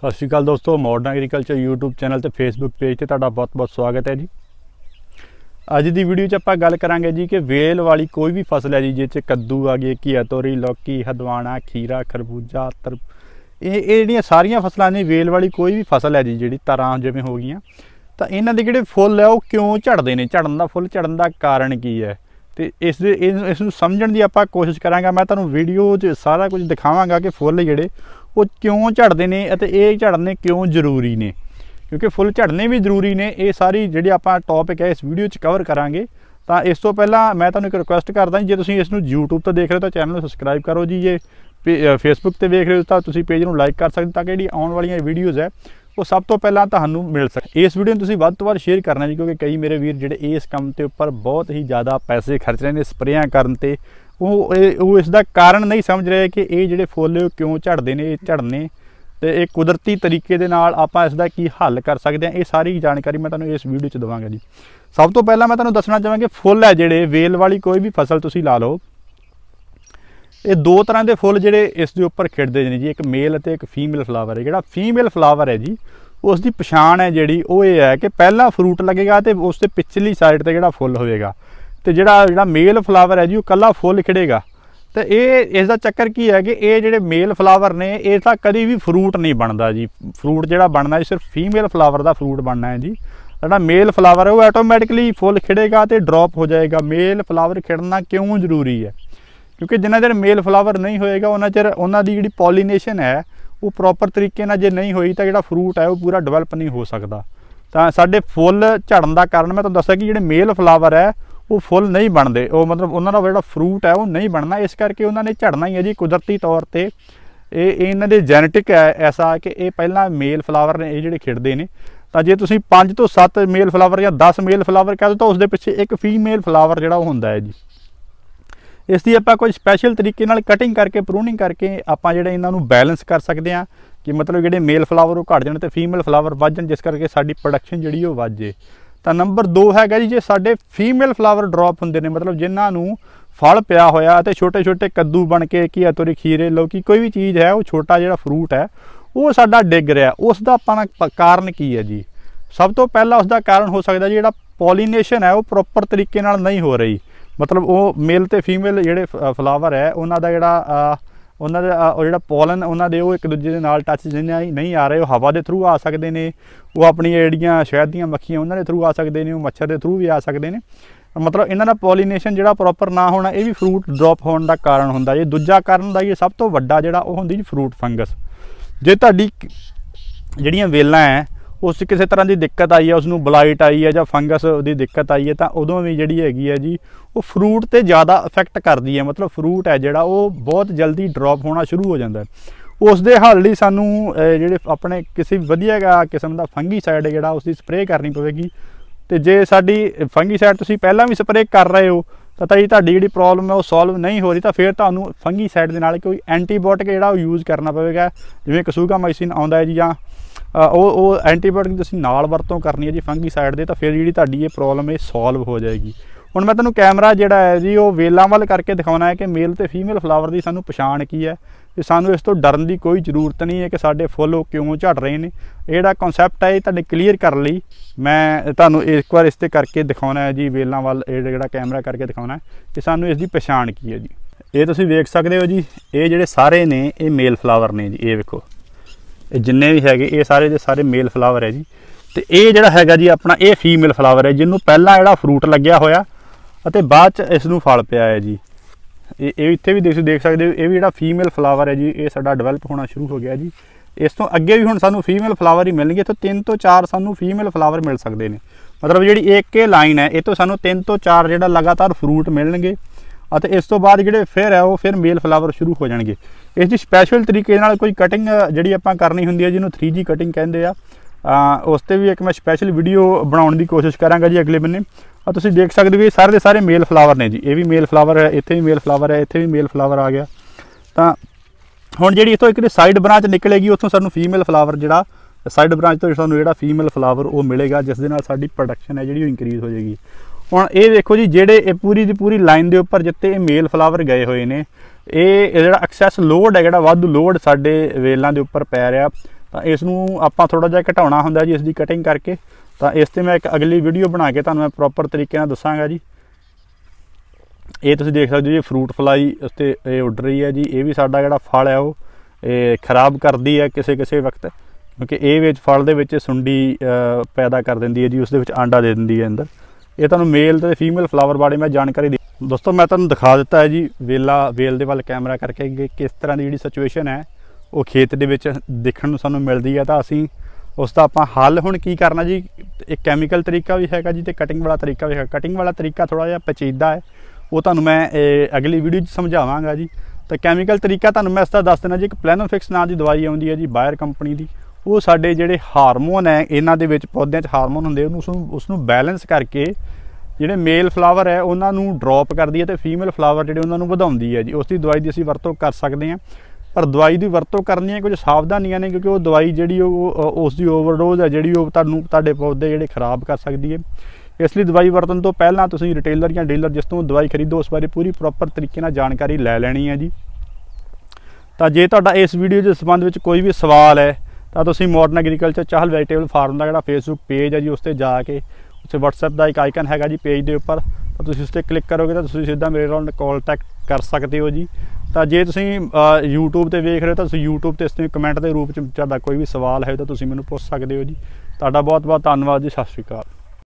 ਸਤਿ ਸ਼੍ਰੀ ਅਕਾਲ ਦੋਸਤੋ ਮਾਡਰਨ ਐਗਰੀਕਲਚਰ YouTube ਚੈਨਲ ਤੇ Facebook ਪੇਜ ਤੇ ਤੁਹਾਡਾ ਬਹੁਤ-ਬਹੁਤ ਸਵਾਗਤ ਹੈ ਜੀ ਅੱਜ ਦੀ ਵੀਡੀਓ 'ਚ ਆਪਾਂ ਗੱਲ ਕਰਾਂਗੇ ਜੀ ਕਿ ਵੇਲ ਵਾਲੀ ਕੋਈ ਵੀ ਫਸਲ ਹੈ ਜੀ ਜਿਹ 'ਚ ਕੱਦੂ ਆ ਗਏ ਘੀਆ ਤੋਰੀ ਲੌਕੀ ਹਦਵਾਣਾ ਖੀਰਾ ਖਰਬੂਜਾ ਤਰ ਇਹ ਇਹ ਜਿਹੜੀਆਂ ਸਾਰੀਆਂ ਫਸਲਾਂ ਨੇ ਵੇਲ ਵਾਲੀ ਕੋਈ ਵੀ ਫਸਲ ਹੈ ਜੀ ਜਿਹੜੀ ਤਰ੍ਹਾਂ ਜਿਵੇਂ ਹੋ ਗਈਆਂ ਤਾਂ ਇਹਨਾਂ ਦੇ ਜਿਹੜੇ ਫੁੱਲ ਹੈ ਉਹ ਕਿਉਂ ਝੜਦੇ ਨੇ ਝੜਨ ਦਾ ਫੁੱਲ ਝੜਨ ਦਾ ਕਾਰਨ ਕੀ ਹੈ ਤੇ ਇਸ ਦੇ ਇਸ ਨੂੰ ਸਮਝਣ ਦੀ ਆਪਾਂ ਕੋਸ਼ਿਸ਼ ਕਰਾਂਗੇ ਮੈਂ ਤੁਹਾਨੂੰ ਵੀਡੀਓ 'ਚ ਸਾਰਾ ਕੁਝ ਦਿਖਾਵਾਂਗਾ ਕਿ ਫੁੱਲ ਜਿਹੜੇ ਉਹ ਕਿਉਂ ਝੜਦੇ ਨੇ ਅਤੇ ਇਹ ਝੜਨੇ ਕਿਉਂ ਜ਼ਰੂਰੀ ਨੇ ਕਿਉਂਕਿ ਫੁੱਲ ਝੜਨੇ ਵੀ ਜ਼ਰੂਰੀ ਨੇ ਇਹ ਸਾਰੀ ਜਿਹੜੇ ਆਪਾਂ ਟੌਪਿਕ ਹੈ ਇਸ ਵੀਡੀਓ 'ਚ ਕਵਰ ਕਰਾਂਗੇ ਤਾਂ ਇਸ ਤੋਂ ਪਹਿਲਾਂ ਮੈਂ ਤੁਹਾਨੂੰ ਇੱਕ ਰਿਕੁਐਸਟ ਕਰਦਾ ਜੇ ਤੁਸੀਂ ਇਸ ਨੂੰ YouTube ਤੇ ਦੇਖ ਰਹੇ ਹੋ ਤਾਂ ਚੈਨਲ ਨੂੰ ਸਬਸਕ੍ਰਾਈਬ ਕਰੋ ਜੀ ਜੇ ਫੇਸਬੁੱਕ ਤੇ ਦੇਖ ਰਹੇ ਹੋ ਤਾਂ ਤੁਸੀਂ ਪੇਜ ਨੂੰ ਲਾਈਕ ਕਰ ਸਕਦੇ ਤਾਂ ਕਿ ਜਿਹੜੀ ਆਉਣ ਵਾਲੀਆਂ ਵੀਡੀਓਜ਼ ਹੈ ਉਹ ਸਭ ਤੋਂ ਪਹਿਲਾਂ ਤੁਹਾਨੂੰ ਮਿਲ ਸਕੇ ਇਸ ਵੀਡੀਓ ਨੂੰ ਤੁਸੀਂ ਵੱਧ ਤੋਂ ਵੱਧ ਸ਼ੇਅਰ ਕਰਨਾ ਜੀ ਕਿਉਂਕਿ ਕਈ ਮੇਰੇ ਵੀਰ ਜਿਹੜੇ ਇਸ ਕੰਮ ਤੇ ਉੱਪਰ ਬਹੁਤ ਹੀ ਜ਼ਿਆਦਾ ਪੈਸੇ ਖਰਚ ਰਹੇ ਨੇ ਸਪਰੇਆਂ ਕਰਨ ਤੇ ਉਹ ਉਹ ਇਸ ਦਾ ਕਾਰਨ ਨਹੀਂ ਸਮਝ ਰਹੇ ਕਿ ਇਹ ਜਿਹੜੇ ਫੁੱਲ ਕਿਉਂ ਝੜਦੇ ਨੇ ਇਹ ਝੜਨੇ ਤੇ ਇਹ ਕੁਦਰਤੀ ਤਰੀਕੇ ਦੇ ਨਾਲ ਆਪਾਂ ਇਸ ਦਾ ਕੀ ਹੱਲ ਕਰ ਸਕਦੇ ਹਾਂ ਇਹ ਸਾਰੀ ਜਾਣਕਾਰੀ ਮੈਂ ਤੁਹਾਨੂੰ ਇਸ ਵੀਡੀਓ 'ਚ ਦਵਾਂਗਾ ਜੀ ਸਭ ਤੋਂ ਪਹਿਲਾਂ ਮੈਂ ਤੁਹਾਨੂੰ ਦੱਸਣਾ ਚਾਹਾਂਗਾ ਫੁੱਲ ਹੈ ਜਿਹੜੇ ਵੇਲ ਵਾਲੀ ਕੋਈ ਵੀ ਫਸਲ ਤੁਸੀਂ ਲਾ ਲਓ ਇਹ ਦੋ ਤਰ੍ਹਾਂ ਦੇ ਫੁੱਲ ਜਿਹੜੇ ਇਸ ਦੇ ਉੱਪਰ ਖਿੜਦੇ ਨੇ ਜੀ ਇੱਕ ਮੇਲ ਅਤੇ ਇੱਕ ਫੀਮੇਲ ਫਲਾਵਰ ਹੈ ਜਿਹੜਾ ਫੀਮੇਲ ਫਲਾਵਰ ਹੈ ਜੀ ਉਸ ਦੀ ਪਛਾਣ ਹੈ ਜਿਹੜੀ ਉਹ ਇਹ ਹੈ ਕਿ ਪਹਿਲਾ ਫਰੂਟ ਲੱਗੇਗਾ ਤੇ ਉਸ ਦੇ ਪਿਛਲੀ ਸਾਈਡ ਤੇ ਜਿਹੜਾ ਫੁੱਲ ਹੋਵੇਗਾ ਤੇ ਜਿਹੜਾ ਜਿਹੜਾ ਮੇਲ ਫਲਾਵਰ ਹੈ ਜੀ ਉਹ ਕੱਲਾ ਫੁੱਲ ਖਿੜੇਗਾ ਤੇ ਇਹ ਇਸ ਦਾ ਚੱਕਰ ਕੀ ਹੈ ਕਿ ਇਹ ਜਿਹੜੇ ਮੇਲ ਫਲਾਵਰ ਨੇ ਇਹ ਤਾਂ ਕਦੀ ਵੀ ਫਰੂਟ ਨਹੀਂ ਬਣਦਾ ਜੀ ਫਰੂਟ ਜਿਹੜਾ ਬਣਨਾ ਸਿਰਫ ਫੀਮੇਲ ਫਲਾਵਰ ਦਾ ਫਰੂਟ ਬਣਨਾ ਹੈ ਜੀ ਜਿਹੜਾ ਮੇਲ ਫਲਾਵਰ ਹੈ ਉਹ ਆਟੋਮੈਟਿਕਲੀ ਫੁੱਲ ਖਿੜੇਗਾ ਤੇ ਡ੍ਰੌਪ ਹੋ ਜਾਏਗਾ ਮੇਲ ਫਲਾਵਰ ਖਿੜਨਾ ਕਿਉਂ ਜ਼ਰੂਰੀ ਹੈ ਕਿਉਂਕਿ ਜਿੰਨਾ ਚਿਰ ਮੇਲ ਫਲਾਵਰ ਨਹੀਂ ਹੋਏਗਾ ਉਹਨਾਂ ਚਿਰ ਉਹਨਾਂ ਦੀ ਜਿਹੜੀ ਪੋਲੀਨੇਸ਼ਨ ਹੈ ਉਹ ਪ੍ਰੋਪਰ ਤਰੀਕੇ ਨਾਲ ਜੇ ਨਹੀਂ ਹੋਈ ਤਾਂ ਜਿਹੜਾ ਫਰੂਟ ਹੈ ਉਹ ਪੂਰਾ ਡਿਵੈਲਪ ਨਹੀਂ ਹੋ ਸਕਦਾ ਤਾਂ ਸਾਡੇ ਫੁੱਲ ਝੜਨ ਦਾ ਕਾਰਨ ਮੈਂ ਤੁਹਾਨੂੰ ਦੱਸਿਆ ਕਿ ਜਿਹੜੇ ਮੇਲ ਫਲਾਵਰ ਹੈ ਉਹ ਫੁੱਲ ਨਹੀਂ ਬਣਦੇ ਉਹ ਮਤਲਬ ਉਹਨਾਂ ਦਾ ਜਿਹੜਾ ਫਰੂਟ ਹੈ ਉਹ ਨਹੀਂ ਬਣਨਾ ਇਸ ਕਰਕੇ ਉਹਨਾਂ ਨੇ ਝੜਨਾ ਹੀ ਹੈ ਜੀ ਕੁਦਰਤੀ ਤੌਰ ਤੇ ਇਹ ਇਹਨਾਂ ਦੇ ਜੈਨੇਟਿਕ ਹੈ ਐਸਾ ਕਿ ਇਹ ਪਹਿਲਾਂ ਮੇਲ ਫਲਾਵਰ ਨੇ ਇਹ ਜਿਹੜੇ ਖਿੜਦੇ ਨੇ ਤਾਂ ਜੇ ਤੁਸੀਂ 5 ਤੋਂ 7 ਮੇਲ ਫਲਾਵਰ ਜਾਂ 10 ਮੇਲ ਫਲਾਵਰ ਕਹਿੰਦੇ ਤਾਂ ਉਸ ਦੇ ਪਿੱਛੇ ਇੱਕ ਫੀਮੇਲ ਫਲਾਵਰ ਜਿਹੜਾ ਉਹ ਹੁੰਦਾ ਹੈ ਜੀ ਇਸ ਦੀ ਆਪਾਂ ਕੋਈ ਸਪੈਸ਼ਲ ਤਰੀਕੇ ਨਾਲ ਕਟਿੰਗ ਕਰਕੇ ਪ੍ਰੂਨਿੰਗ ਕਰਕੇ ਆਪਾਂ ਜਿਹੜਾ ਇਹਨਾਂ ਨੂੰ ਬੈਲੈਂਸ ਕਰ ਸਕਦੇ ਆ ਕਿ ਮਤਲਬ ਜਿਹੜੇ ਮੇਲ ਫਲਾਵਰ ਉਹ ਘਟ ਜਾਣ ਤੇ ਫੀਮੇਲ ਫਲਾਵਰ ਵੱਧ ਜਾਣ ਜਿਸ ਕਰਕੇ ਸਾਡੀ ਪ੍ਰੋਡਕਸ਼ਨ ਜਿਹੜੀ ਉਹ ਵੱਜੇ ਤਾਂ ਨੰਬਰ 2 ਹੈਗਾ ਜੀ ਜੇ ਸਾਡੇ ਫੀਮੇਲ ਫਲਾਵਰ ਡ੍ਰੌਪ ਹੁੰਦੇ ਨੇ ਮਤਲਬ ਜਿਨ੍ਹਾਂ ਨੂੰ ਫਲ ਪਿਆ ਹੋਇਆ ਅਤੇ ਛੋਟੇ-ਛੋਟੇ ਕੱਦੂ ਬਣ ਕੇ ਕੀ ਤੋਰੀ ਖੀਰੇ ਲੋਕੀ ਕੋਈ ਵੀ ਚੀਜ਼ ਹੈ ਉਹ ਛੋਟਾ ਜਿਹੜਾ ਫਰੂਟ ਹੈ ਉਹ ਸਾਡਾ ਡਿੱਗ ਰਿਹਾ ਉਸ ਦਾ ਆਪਾਂ ਕਾਰਨ ਕੀ ਹੈ ਜੀ ਸਭ ਤੋਂ ਪਹਿਲਾਂ ਉਸ ਦਾ ਕਾਰਨ ਹੋ ਸਕਦਾ ਜਿਹੜਾ ਪੋਲੀਨੇਸ਼ਨ ਹੈ ਉਹ ਪ੍ਰੋਪਰ ਤਰੀਕੇ ਨਾਲ ਨਹੀਂ ਹੋ ਰਹੀ ਮਤਲਬ ਉਹ ਮੇਲ ਤੇ ਫੀਮੇਲ ਜਿਹੜੇ ਫਲਾਵਰ ਹੈ ਉਹਨਾਂ ਦਾ ਜਿਹੜਾ ਉਹਨਾਂ ਦੇ ਉਹ ਜਿਹੜਾ ਪੋਲਨ ਉਹਨਾਂ ਦੇ ਉਹ ਇੱਕ ਦੂਜੇ ਦੇ ਨਾਲ ਟੱਚ ਜਿੰਨੇ ਨਹੀਂ ਆ ਰਹੇ ਉਹ ਹਵਾ ਦੇ ਥਰੂ ਆ ਸਕਦੇ ਨੇ ਉਹ ਆਪਣੀਆਂ ਜਿਹੜੀਆਂ ਸ਼ਹਿਦ ਦੀਆਂ ਮੱਖੀਆਂ ਉਹਨਾਂ ਦੇ ਥਰੂ ਆ ਸਕਦੇ ਨੇ ਉਹ ਮੱਛਰ ਦੇ ਥਰੂ ਵੀ ਆ ਸਕਦੇ ਨੇ ਮਤਲਬ ਇਹਨਾਂ ਦਾ ਪੋਲੀਨੇਸ਼ਨ ਜਿਹੜਾ ਪ੍ਰੋਪਰ ਨਾ ਹੋਣਾ ਇਹ ਵੀ ਫਰੂਟ ਡ੍ਰੌਪ ਹੋਣ ਦਾ ਕਾਰਨ ਹੁੰਦਾ ਜੇ ਦੂਜਾ ਕਾਰਨ ਦਾ ਇਹ ਸਭ ਤੋਂ ਵੱਡਾ ਜਿਹੜਾ ਉਹ ਹੁੰਦੀ ਜੀ ਫਰੂਟ ਫੰਗਸ ਜੇ ਤੁਹਾਡੀ ਜਿਹੜੀਆਂ ਵੇਲਾਂ ਐ ਉਸ ਕਿਸੇ ਤਰ੍ਹਾਂ ਦੀ ਦਿੱਕਤ ਆਈ ਹੈ ਉਸ ਨੂੰ ਬਲਾਈਟ ਆਈ ਹੈ ਜਾਂ ਫੰਗਸ ਦੀ ਦਿੱਕਤ ਆਈ ਹੈ ਤਾਂ ਉਦੋਂ ਵੀ ਜਿਹੜੀ ਹੈਗੀ ਹੈ ਜੀ ਉਹ ਫਰੂਟ ਤੇ ਜ਼ਿਆਦਾ ਇਫੈਕਟ ਕਰਦੀ ਹੈ ਮਤਲਬ ਫਰੂਟ ਹੈ ਜਿਹੜਾ ਉਹ ਬਹੁਤ ਜਲਦੀ ਡ੍ਰੌਪ ਹੋਣਾ ਸ਼ੁਰੂ ਹੋ ਜਾਂਦਾ ਹੈ ਉਸ ਦੇ ਹੱਲ ਲਈ ਸਾਨੂੰ ਜਿਹੜੇ ਆਪਣੇ ਕਿਸੇ ਵਧੀਆ ਕਿਸਮ ਦਾ ਫੰਗੀਸਾਈਡ ਜਿਹੜਾ ਉਸ ਦੀ ਸਪਰੇਅ ਕਰਨੀ ਪਵੇਗੀ ਤੇ ਜੇ ਸਾਡੀ ਫੰਗੀਸਾਈਡ ਤੁਸੀਂ ਪਹਿਲਾਂ ਵੀ ਸਪਰੇਅ ਕਰ ਰਹੇ ਹੋ ਤਾਂ ਤਾਂ ਇਹ ਤੁਹਾਡੀ ਜਿਹੜੀ ਪ੍ਰੋਬਲਮ ਹੈ ਉਹ ਸੋਲਵ ਨਹੀਂ ਹੋ ਰਹੀ ਤਾਂ ਫਿਰ ਤੁਹਾਨੂੰ ਫੰਗੀਸਾਈਡ ਦੇ ਨਾਲ ਕੋਈ ਐਂਟੀਬਾਇਓਟਿਕ ਜਿਹੜਾ ਉਹ ਯੂਜ਼ ਕਰਨਾ ਪਵੇਗਾ ਜਿਵੇਂ ਕਸੂਗਾ ਮਾਈਸਿਨ ਆਉਂਦਾ ਹੈ ਜੀ ਜਾਂ ਉਹ ਉਹ ਐਂਟੀਬਾਇਓਟਿਕ ਤੁਸੀਂ ਨਾਲ ਵਰਤੋਂ ਕਰਨੀ ਹੈ ਜੀ ਫੰਗੀਸਾਈਡ ਦੇ ਤਾਂ ਫਿਰ ਜਿਹੜੀ ਤੁਹਾਡੀ ਇਹ ਪ੍ਰੋਬਲਮ ਇਹ ਸੋਲਵ ਹੋ ਜਾਏਗੀ ਹੁਣ ਮੈਂ ਤੁਹਾਨੂੰ ਕੈਮਰਾ ਜਿਹੜਾ ਹੈ ਜੀ ਉਹ ਵੇਲਾਂ ਵੱਲ ਕਰਕੇ ਦਿਖਾਉਣਾ ਹੈ ਕਿ ਮੇਲ ਤੇ ਫੀਮੇਲ ਫਲਾਵਰ ਦੀ ਸਾਨੂੰ ਪਛਾਣ ਕੀ ਹੈ ਤੇ ਸਾਨੂੰ ਇਸ ਤੋਂ ਡਰਨ ਦੀ ਕੋਈ ਜ਼ਰੂਰਤ ਨਹੀਂ ਹੈ ਕਿ ਸਾਡੇ ਫੁੱਲ ਕਿਉਂ ਝੜ ਰਹੇ ਨੇ ਇਹੜਾ ਕਨਸੈਪਟ ਹੈ ਇਹ ਤੁਹਾਡੇ ਕਲੀਅਰ ਕਰ ਲਈ ਮੈਂ ਤੁਹਾਨੂੰ ਇੱਕ ਵਾਰ ਇਸ ਤੇ ਕਰਕੇ ਦਿਖਾਉਣਾ ਹੈ ਜੀ ਵੇਲਾਂ ਵੱਲ ਇਹ ਜਿਹੜਾ ਕੈਮਰਾ ਕਰਕੇ ਦਿਖਾਉਣਾ ਹੈ ਕਿ ਸਾਨੂੰ ਇਸ ਦੀ ਪਛਾਣ ਕੀ ਹੈ ਜੀ ਇਹ ਤੁਸੀਂ ਵੇਖ ਸਕਦੇ ਹੋ ਜੀ ਇਹ ਜਿਹੜੇ ਸਾਰੇ ਨੇ ਇਹ ਮੇਲ ਫਲਾਵਰ ਨੇ ਜੀ ਇਹ ਵੇਖੋ ਇਹ ਜਿੰਨੇ ਵੀ ਹੈਗੇ ਇਹ ਸਾਰੇ ਦੇ ਸਾਰੇ ਮੇਲ ਫਲਾਵਰ ਹੈ ਜੀ ਤੇ ਇਹ ਜਿਹੜਾ ਹੈਗਾ ਜੀ ਆਪਣਾ ਇਹ ਫੀਮੇਲ ਫਲਾਵਰ ਹੈ ਜਿਹਨੂੰ ਪਹਿਲਾਂ ਜਿਹੜਾ ਫਰੂਟ ਲੱਗਿਆ ਹੋਇਆ ਅਤੇ ਬਾਅਦ ਚ ਇਸ ਨੂੰ ਫਲ ਪਿਆ ਹੈ ਜੀ ਇਹ ਇਹ ਇੱਥੇ ਵੀ ਦੇਖ ਦੇਖ ਸਕਦੇ ਹੋ ਇਹ ਵੀ ਜਿਹੜਾ ਫੀਮੇਲ ਫਲਾਵਰ ਹੈ ਜੀ ਇਹ ਸਾਡਾ ਡਿਵੈਲਪ ਹੋਣਾ ਸ਼ੁਰੂ ਹੋ ਗਿਆ ਜੀ ਇਸ ਤੋਂ ਅੱਗੇ ਵੀ ਹੁਣ ਸਾਨੂੰ ਫੀਮੇਲ ਫਲਾਵਰ ਹੀ ਮਿਲਣਗੇ ਇੱਥੋਂ 3 ਤੋਂ 4 ਸਾਨੂੰ ਫੀਮੇਲ ਫਲਾਵਰ ਮਿਲ ਸਕਦੇ ਨੇ ਮਤਲਬ ਜਿਹੜੀ ਇੱਕ ਇਹ ਲਾਈਨ ਹੈ ਇਹ ਤੋਂ ਸਾਨੂੰ 3 ਤੋਂ 4 ਜਿਹੜਾ ਲਗਾਤਾਰ ਫਰੂਟ ਮਿਲਣਗੇ ਅਤੇ ਇਸ ਤੋਂ ਬਾਅਦ ਜਿਹੜੇ ਫਿਰ ਹੈ ਉਹ ਫਿਰ ਮੇਲ ਫਲਾਵਰ ਸ਼ੁਰੂ ਹੋ ਜਾਣਗੇ ਇਸ ਦੀ ਸਪੈਸ਼ਲ ਤਰੀਕੇ ਨਾਲ ਕੋਈ ਕਟਿੰਗ ਜਿਹੜੀ ਆਪਾਂ ਕਰਨੀ ਹੁੰਦੀ ਹੈ ਜਿਹਨੂੰ 3G ਕਟਿੰਗ ਕਹਿੰਦੇ ਆ ਉਸ ਤੇ ਵੀ ਇੱਕ ਮੈਂ ਸਪੈਸ਼ਲ ਵੀਡੀਓ ਬਣਾਉਣ ਦੀ ਕੋਸ਼ਿਸ਼ ਕਰਾਂਗਾ ਜੀ ਅਗਲੇ ਬੰਨੇ ਆ ਤੁਸੀਂ ਦੇਖ ਸਕਦੇ ਹੋ ਇਹ ਸਾਰੇ ਦੇ ਸਾਰੇ ਮੇਲ ਫਲਾਵਰ ਨੇ ਜੀ ਇਹ ਵੀ ਮੇਲ ਫਲਾਵਰ ਹੈ ਇੱਥੇ ਵੀ ਮੇਲ ਫਲਾਵਰ ਹੈ ਇੱਥੇ ਵੀ ਮੇਲ ਫਲਾਵਰ ਆ ਗਿਆ ਤਾਂ ਹੁਣ ਜਿਹੜੀ ਇਥੋਂ ਇੱਕ ਦੇ ਸਾਈਡ ਬ੍ਰਾਂਚ ਨਿਕਲੇਗੀ ਉੱਥੋਂ ਸਾਨੂੰ ਫੀਮੇਲ ਫਲਾਵਰ ਜਿਹੜਾ ਸਾਈਡ ਬ੍ਰਾਂਚ ਤੋਂ ਸਾਨੂੰ ਜਿਹੜਾ ਫੀਮੇਲ ਫਲਾਵਰ ਉਹ ਮਿਲੇਗਾ ਜਿਸ ਦੇ ਨਾਲ ਸਾਡੀ ਪ੍ਰੋਡਕਸ਼ਨ ਹੈ ਜਿਹੜੀ ਉਹ ਇਨਕਰੀਜ਼ ਹੋ ਜਾਏਗੀ ਹੁਣ ਇਹ ਵੇਖੋ ਜੀ ਜਿਹੜੇ ਇਹ ਪੂਰੀ ਦੀ ਪੂਰੀ ਲਾਈਨ ਦੇ ਉੱਪਰ ਜਿੱਤੇ ਇਹ ਮੇਲ ਫਲਾਵਰ ਗਏ ਹੋਏ ਨੇ ਇਹ ਜਿਹੜਾ ਐਕਸੈਸ ਲੋਡ ਹੈ ਜਿਹੜਾ ਵਾਧੂ ਲੋਡ ਸਾਡੇ ਵੇਲਾਂ ਦੇ ਉੱਪਰ ਪੈ ਰਿਹਾ ਤਾਂ ਇਸ ਨੂੰ ਆਪਾਂ ਥੋੜਾ ਜਿਹਾ ਘਟਾਉਣਾ ਹੁੰਦਾ ਜੀ ਇਸ ਦੀ ਕਟਿੰਗ ਕਰਕੇ ਤਾਂ ਇਸ ਤੇ ਮੈਂ ਇੱਕ ਅਗਲੀ ਵੀਡੀਓ ਬਣਾ ਕੇ ਤੁਹਾਨੂੰ ਮੈਂ ਪ੍ਰੋਪਰ ਤਰੀਕੇ ਨਾਲ ਦੱਸਾਂਗਾ ਜੀ ਇਹ ਤੁਸੀਂ ਦੇਖ ਸਕਦੇ ਹੋ ਜੀ ਫਰੂਟ ਫਲਾਈ ਤੇ ਇਹ ਉੱਡ ਰਹੀ ਹੈ ਜੀ ਇਹ ਵੀ ਸਾਡਾ ਜਿਹੜਾ ਫਲ ਹੈ ਉਹ ਇਹ ਖਰਾਬ ਕਰਦੀ ਹੈ ਕਿਸੇ ਕਿਸੇ ਵਕਤ ਕਿਉਂਕਿ ਇਹ ਵਿੱਚ ਫਲ ਦੇ ਵਿੱਚ ਸੁੰਡੀ ਪੈਦਾ ਕਰ ਦਿੰਦੀ ਹੈ ਜੀ ਉਸ ਦੇ ਵਿੱਚ ਆਂਡਾ ਦੇ ਦਿੰਦੀ ਹੈ ਅੰਦਰ ਇਹ ਤੁਹਾਨੂੰ ਮੇਲ ਤੇ ਫੀਮੇਲ ਫਲਾਵਰ ਬਾਰੇ ਮੈਂ ਜਾਣਕਾਰੀ ਦੇ ਦੋਸਤੋ ਮੈਂ ਤੁਹਾਨੂੰ ਦਿਖਾ ਦਿੱਤਾ ਹੈ ਜੀ ਵੇਲਾ ਵੇਲ ਦੇ ਵੱਲ ਕੈਮਰਾ ਕਰਕੇ ਕਿ ਕਿਸ ਤਰ੍ਹਾਂ ਦੀ ਜਿਹੜੀ ਸਿਚੁਏਸ਼ਨ ਹੈ ਉਹ ਖੇਤ ਦੇ ਵਿੱਚ ਦੇਖਣ ਨੂੰ ਸਾਨੂੰ ਮਿਲਦੀ ਹੈ ਤਾਂ ਅਸੀਂ ਉਸ ਦਾ ਆਪਾਂ ਹੱਲ ਹੁਣ ਕੀ ਕਰਨਾ ਜੀ ਇੱਕ ਕੈਮੀਕਲ ਤਰੀਕਾ ਵੀ ਹੈਗਾ ਜੀ ਤੇ ਕਟਿੰਗ ਵਾਲਾ ਤਰੀਕਾ ਵੀ ਹੈਗਾ ਕਟਿੰਗ ਵਾਲਾ ਤਰੀਕਾ ਥੋੜਾ ਜਿਹਾ ਪਚੀਦਾ ਹੈ ਉਹ ਤੁਹਾਨੂੰ ਮੈਂ ਅਗਲੀ ਵੀਡੀਓ 'ਚ ਸਮਝਾਵਾਂਗਾ ਜੀ ਤਾਂ ਕੈਮੀਕਲ ਤਰੀਕਾ ਤੁਹਾਨੂੰ ਮੈਂ ਇਸ ਦਾ ਦੱਸ ਦੇਣਾ ਜੀ ਇੱਕ ਪਲੈਨੋਫਿਕਸ ਨਾਂ ਦੀ ਦਵਾਈ ਆਉਂਦੀ ਹੈ ਜੀ ਬਾਇਰ ਕੰਪਨੀ ਦੀ ਉਹ ਸਾਡੇ ਜਿਹੜੇ ਹਾਰਮੋਨ ਹੈ ਇਹਨਾਂ ਦੇ ਵਿੱਚ ਪੌਦਿਆਂ 'ਚ ਹਾਰਮੋਨ ਹੁੰਦੇ ਉਹਨੂੰ ਉਸ ਨੂੰ ਉਸ ਨੂੰ ਬੈਲੈਂਸ ਕਰਕੇ ਜਿਹੜੇ ਮੇਲ ਫਲਾਵਰ ਹੈ ਉਹਨਾਂ ਨੂੰ ਡ੍ਰੌਪ ਕਰਦੀ ਹੈ ਤੇ ਫੀਮੇਲ ਫਲਾਵਰ ਜਿਹੜੇ ਉਹਨਾਂ ਨੂੰ ਵਧਾਉਂਦੀ ਹੈ ਜੀ ਉਸ ਦੀ ਦਵਾਈ ਦੀ ਅਸੀਂ ਵਰਤੋਂ ਕਰ ਸਕਦੇ ਹਾਂ ਪਰ ਦਵਾਈ ਦੀ ਵਰਤੋਂ ਕਰਨੀ ਹੈ ਕੁਝ ਸਾਵਧਾਨੀਆਂ ਨੇ ਕਿਉਂਕਿ ਉਹ ਦਵਾਈ ਜਿਹੜੀ ਉਹ ਉਸ ਦੀ ਓਵਰਡੋਜ਼ ਹੈ ਜਿਹੜੀ ਉਹ ਤੁਹਾਨੂੰ ਤੁਹਾਡੇ ਪੌਦੇ ਜਿਹੜੇ ਖਰਾਬ ਕਰ ਸਕਦੀ ਹੈ ਇਸ ਲਈ ਦਵਾਈ ਵਰਤਣ ਤੋਂ ਪਹਿਲਾਂ ਤੁਸੀਂ ਰਿਟੇਲਰ ਜਾਂ ਡੀਲਰ ਜਿਸ ਤੋਂ ਦਵਾਈ ਖਰੀਦੋ ਉਸ ਬਾਰੇ ਪੂਰੀ ਪ੍ਰੋਪਰ ਤਰੀਕੇ ਨਾਲ ਜਾਣਕਾਰੀ ਲੈ ਲੈਣੀ ਹੈ ਜੀ ਤਾਂ ਜੇ ਤੁਹਾਡਾ ਇਸ ਵੀਡੀਓ ਦੇ ਸੰਬੰਧ ਵਿੱਚ ਕੋਈ ਵੀ ਸਵਾਲ ਹੈ ਤਾਂ ਤੁਸੀਂ modern agriculture Chahal vegetable farm ਦਾ ਜਿਹੜਾ ਫੇਸਬੁੱਕ ਪੇਜ ਹੈ ਜੀ ਉਸ ਤੇ ਜਾ ਕੇ ਉੱਥੇ WhatsApp ਦਾ ਇੱਕ ਆਈਕਨ ਹੈਗਾ ਜੀ ਪੇਜ ਦੇ ਉੱਪਰ ਤਾਂ ਤੁਸੀਂ ਉਸ ਤੇ ਕਲਿੱਕ ਕਰੋਗੇ ਤਾਂ ਤੁਸੀਂ ਸਿੱਧਾ ਮੇਰੇ ਨਾਲ ਕੰਟੈਕਟ ਕਰ ਸਕਦੇ ਹੋ ਜੀ ਤਾਂ ਜੇ ਤੁਸੀਂ YouTube ਤੇ ਵੇਖ ਰਹੇ ਹੋ ਤਾਂ ਤੁਸੀਂ YouTube ਤੇ ਇਸ ਤੇ ਕਮੈਂਟ ਦੇ ਰੂਪ ਚ ਤੁਹਾਡਾ ਕੋਈ ਵੀ ਸਵਾਲ ਹੈ ਤਾਂ ਤੁਸੀਂ ਮੈਨੂੰ ਪੁੱਛ ਸਕਦੇ ਹੋ ਜੀ ਤੁਹਾਡਾ ਬਹੁਤ ਬਹੁਤ ਧੰਨਵਾਦ ਜੀ ਸਤਿ ਸ਼੍ਰੀ ਅਕਾਲ